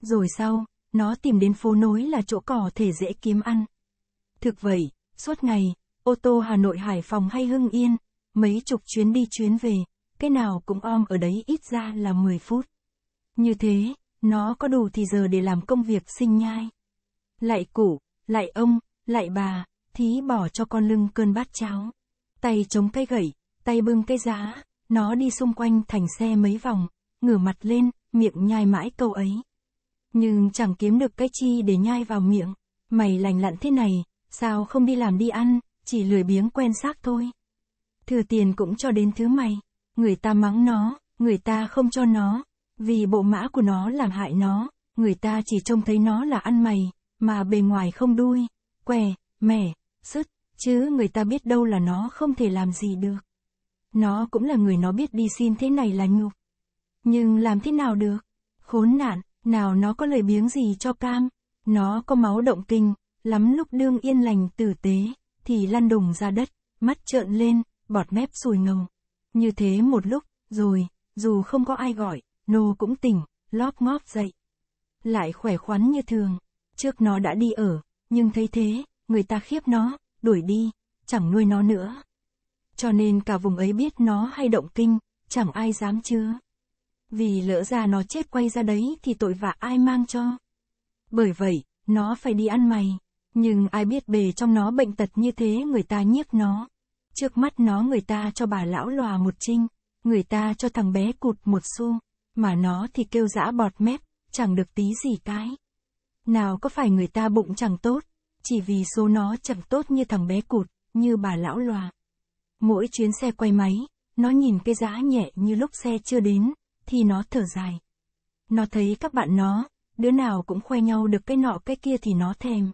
Rồi sau, nó tìm đến phố nối là chỗ cỏ thể dễ kiếm ăn. Thực vậy, suốt ngày, ô tô Hà Nội Hải Phòng hay Hưng Yên, mấy chục chuyến đi chuyến về, cái nào cũng om ở đấy ít ra là 10 phút. Như thế, nó có đủ thì giờ để làm công việc sinh nhai. Lại cụ, lại ông, lại bà, thí bỏ cho con lưng cơn bát cháo. Tay chống cây gậy, tay bưng cây giá, nó đi xung quanh thành xe mấy vòng, ngửa mặt lên, miệng nhai mãi câu ấy nhưng chẳng kiếm được cái chi để nhai vào miệng. Mày lành lặn thế này, sao không đi làm đi ăn, chỉ lười biếng quen xác thôi. Thừa tiền cũng cho đến thứ mày, người ta mắng nó, người ta không cho nó, vì bộ mã của nó làm hại nó, người ta chỉ trông thấy nó là ăn mày, mà bề ngoài không đuôi, què, mẻ, sứt, chứ người ta biết đâu là nó không thể làm gì được. Nó cũng là người nó biết đi xin thế này là nhục. Nhưng làm thế nào được? Khốn nạn, nào nó có lời biếng gì cho cam, nó có máu động kinh, lắm lúc đương yên lành tử tế, thì lăn đùng ra đất, mắt trợn lên, bọt mép sùi ngầu. Như thế một lúc, rồi, dù không có ai gọi, nô cũng tỉnh, lóp ngóp dậy. Lại khỏe khoắn như thường, trước nó đã đi ở, nhưng thấy thế, người ta khiếp nó, đuổi đi, chẳng nuôi nó nữa. Cho nên cả vùng ấy biết nó hay động kinh, chẳng ai dám chứa. Vì lỡ ra nó chết quay ra đấy thì tội vạ ai mang cho. Bởi vậy, nó phải đi ăn mày. Nhưng ai biết bề trong nó bệnh tật như thế người ta nhiếc nó. Trước mắt nó người ta cho bà lão lòa một trinh, người ta cho thằng bé cụt một xu, mà nó thì kêu dã bọt mép, chẳng được tí gì cái. Nào có phải người ta bụng chẳng tốt, chỉ vì số nó chẳng tốt như thằng bé cụt, như bà lão lòa. Mỗi chuyến xe quay máy, nó nhìn cái giá nhẹ như lúc xe chưa đến, thì nó thở dài. Nó thấy các bạn nó, đứa nào cũng khoe nhau được cái nọ cái kia thì nó thèm.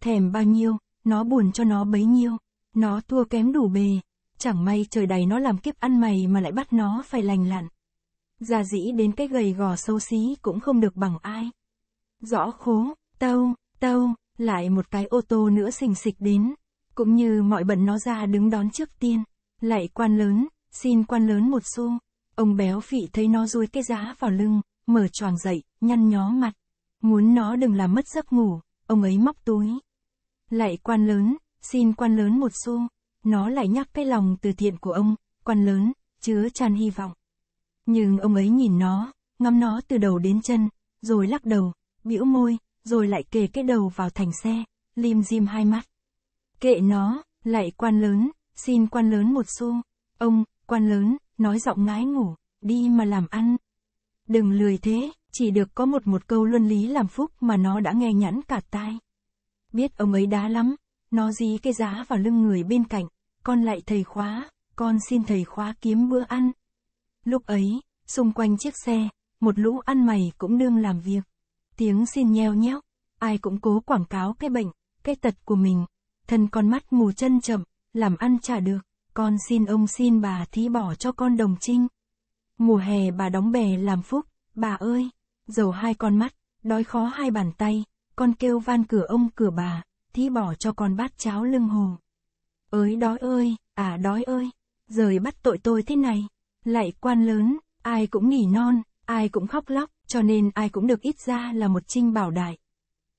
Thèm bao nhiêu, nó buồn cho nó bấy nhiêu. Nó thua kém đủ bề, chẳng may trời đầy nó làm kiếp ăn mày mà lại bắt nó phải lành lặn. Già dĩ đến cái gầy gò xấu xí cũng không được bằng ai. Rõ khố, tâu, tâu, lại một cái ô tô nữa xình xịch đến, cũng như mọi bận nó ra đứng đón trước tiên, lại quan lớn, xin quan lớn một xu. Ông béo phị thấy nó duỗi cái giá vào lưng, mở choàng dậy, nhăn nhó mặt. Muốn nó đừng làm mất giấc ngủ, ông ấy móc túi. Lại quan lớn, xin quan lớn một xu. Nó lại nhắc cái lòng từ thiện của ông, quan lớn, chứa tràn hy vọng. Nhưng ông ấy nhìn nó, ngắm nó từ đầu đến chân, rồi lắc đầu, bĩu môi, rồi lại kề cái đầu vào thành xe, lim dim hai mắt. Kệ nó, lại quan lớn, xin quan lớn một xu. Ông, quan lớn, nói giọng ngái ngủ, đi mà làm ăn. Đừng lười thế, chỉ được có một một câu luân lý làm phúc mà nó đã nghe nhẵn cả tai. Biết ông ấy đá lắm, nó dí cái giá vào lưng người bên cạnh, con lại thầy khóa, con xin thầy khóa kiếm bữa ăn. Lúc ấy, xung quanh chiếc xe, một lũ ăn mày cũng đương làm việc. Tiếng xin nheo nhéo, ai cũng cố quảng cáo cái bệnh, cái tật của mình. Thân con mắt mù chân chậm, làm ăn chả được. Con xin ông xin bà thí bỏ cho con đồng trinh. Mùa hè bà đóng bè làm phúc, bà ơi, dầu hai con mắt, đói khó hai bàn tay, con kêu van cửa ông cửa bà, thí bỏ cho con bát cháo lưng hồ. Ới đói ơi, à đói ơi, rời bắt tội tôi thế này, lại quan lớn, ai cũng nghỉ non, ai cũng khóc lóc, cho nên ai cũng được ít ra là một trinh bảo đại.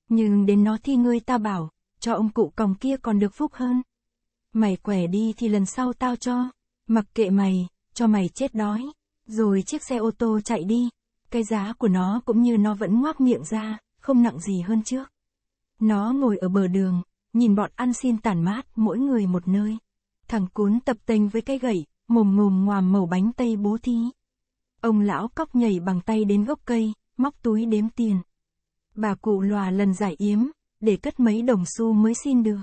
Nhưng đến nó thì ngươi ta bảo, cho ông cụ còng kia còn được phúc hơn. Mày quẻ đi thì lần sau tao cho. Mặc kệ mày, cho mày chết đói. Rồi chiếc xe ô tô chạy đi. Cái giá của nó cũng như nó vẫn ngoác miệng ra, không nặng gì hơn trước. Nó ngồi ở bờ đường, nhìn bọn ăn xin tàn mát mỗi người một nơi. Thằng cuốn tập tênh với cái gậy, mồm ngồm ngoàm màu bánh tây bố thí. Ông lão cóc nhảy bằng tay đến gốc cây, móc túi đếm tiền. Bà cụ lòa lần giải yếm, để cất mấy đồng xu mới xin được.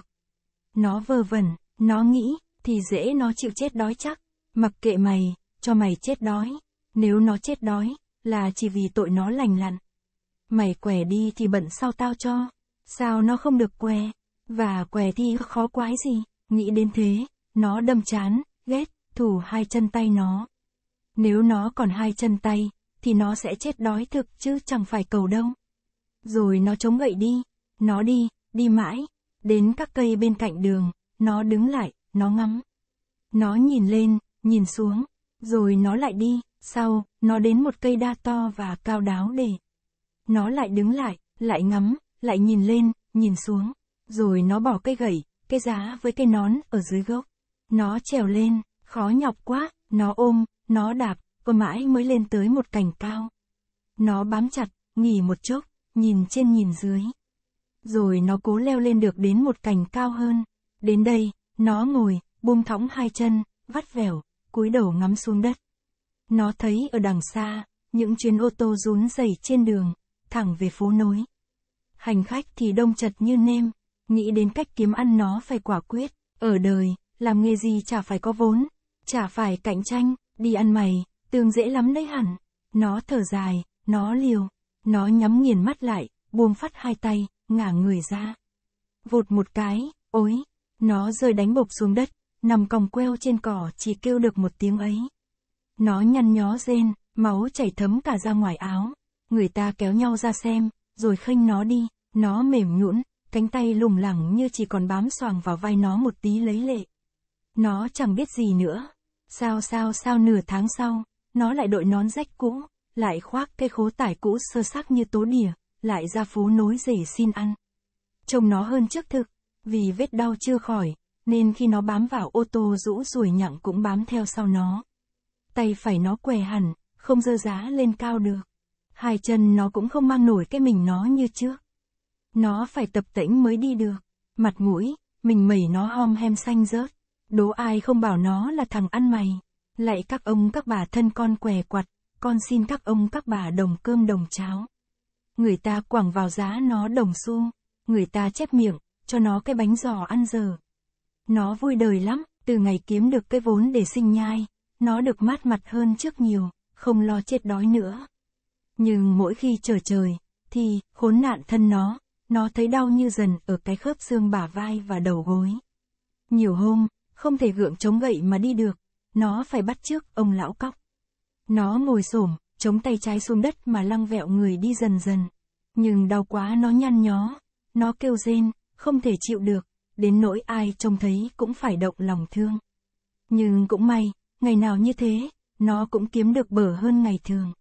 Nó vơ vẩn, nó nghĩ, thì dễ nó chịu chết đói chắc. Mặc kệ mày, cho mày chết đói. Nếu nó chết đói, là chỉ vì tội nó lành lặn. Mày què đi thì bận sao tao cho. Sao nó không được què? Và què thì khó quái gì? Nghĩ đến thế, nó đâm chán, ghét, thủ hai chân tay nó. Nếu nó còn hai chân tay, thì nó sẽ chết đói thực chứ chẳng phải cầu đâu. Rồi nó chống gậy đi. Nó đi, đi mãi, đến các cây bên cạnh đường, nó đứng lại, nó ngắm. Nó nhìn lên, nhìn xuống, rồi nó lại đi, sau, nó đến một cây đa to và cao đáo để. Nó lại đứng lại, lại ngắm, lại nhìn lên, nhìn xuống, rồi nó bỏ cây gậy, cây giá với cây nón ở dưới gốc. Nó trèo lên, khó nhọc quá, nó ôm, nó đạp, và mãi mới lên tới một cành cao. Nó bám chặt, nghỉ một chốc, nhìn trên nhìn dưới. Rồi nó cố leo lên được đến một cành cao hơn. Đến đây, nó ngồi, buông thõng hai chân, vắt vẻo, cúi đầu ngắm xuống đất. Nó thấy ở đằng xa, những chuyến ô tô rún rẩy trên đường, thẳng về phố nối. Hành khách thì đông chật như nêm, nghĩ đến cách kiếm ăn nó phải quả quyết, ở đời, làm nghề gì chả phải có vốn, chả phải cạnh tranh, đi ăn mày, tương dễ lắm đấy hẳn. Nó thở dài, nó liều, nó nhắm nghiền mắt lại, buông phát hai tay, ngả người ra. Vụt một cái, ối, nó rơi đánh bục xuống đất, nằm còng queo trên cỏ chỉ kêu được một tiếng ấy. Nó nhăn nhó rên, máu chảy thấm cả ra ngoài áo. Người ta kéo nhau ra xem, rồi khênh nó đi, nó mềm nhũn, cánh tay lủng lẳng như chỉ còn bám xoàng vào vai nó một tí lấy lệ. Nó chẳng biết gì nữa. Sao sao sao nửa tháng sau, nó lại đội nón rách cũ, lại khoác cây khố tải cũ sơ xác như tố đỉa, lại ra phố nối rể xin ăn. Trông nó hơn trước thực, vì vết đau chưa khỏi, nên khi nó bám vào ô tô rũ rùi nhặng cũng bám theo sau nó. Tay phải nó què hẳn, không dơ giá lên cao được. Hai chân nó cũng không mang nổi cái mình nó như trước. Nó phải tập tĩnh mới đi được. Mặt mũi, mình mẩy nó hom hem xanh rớt. Đố ai không bảo nó là thằng ăn mày. Lại các ông các bà thân con què quặt, con xin các ông các bà đồng cơm đồng cháo. Người ta quẳng vào giá nó đồng xu, người ta chép miệng, cho nó cái bánh giò ăn giờ. Nó vui đời lắm, từ ngày kiếm được cái vốn để sinh nhai, nó được mát mặt hơn trước nhiều, không lo chết đói nữa. Nhưng mỗi khi trở trời, thì, khốn nạn thân nó, nó thấy đau như dần ở cái khớp xương bả vai và đầu gối. Nhiều hôm, không thể gượng chống gậy mà đi được, nó phải bắt trước ông lão cóc. Nó ngồi xổm, chống tay trái xuống đất mà lăng vẹo người đi dần dần. Nhưng đau quá nó nhăn nhó, nó kêu rên, không thể chịu được, đến nỗi ai trông thấy cũng phải động lòng thương. Nhưng cũng may, ngày nào như thế, nó cũng kiếm được bở hơn ngày thường.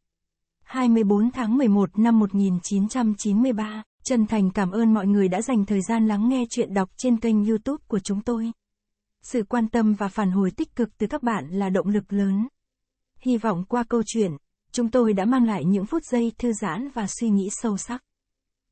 24 tháng 11 năm 1993, chân thành cảm ơn mọi người đã dành thời gian lắng nghe chuyện đọc trên kênh youtube của chúng tôi. Sự quan tâm và phản hồi tích cực từ các bạn là động lực lớn. Hy vọng qua câu chuyện, chúng tôi đã mang lại những phút giây thư giãn và suy nghĩ sâu sắc.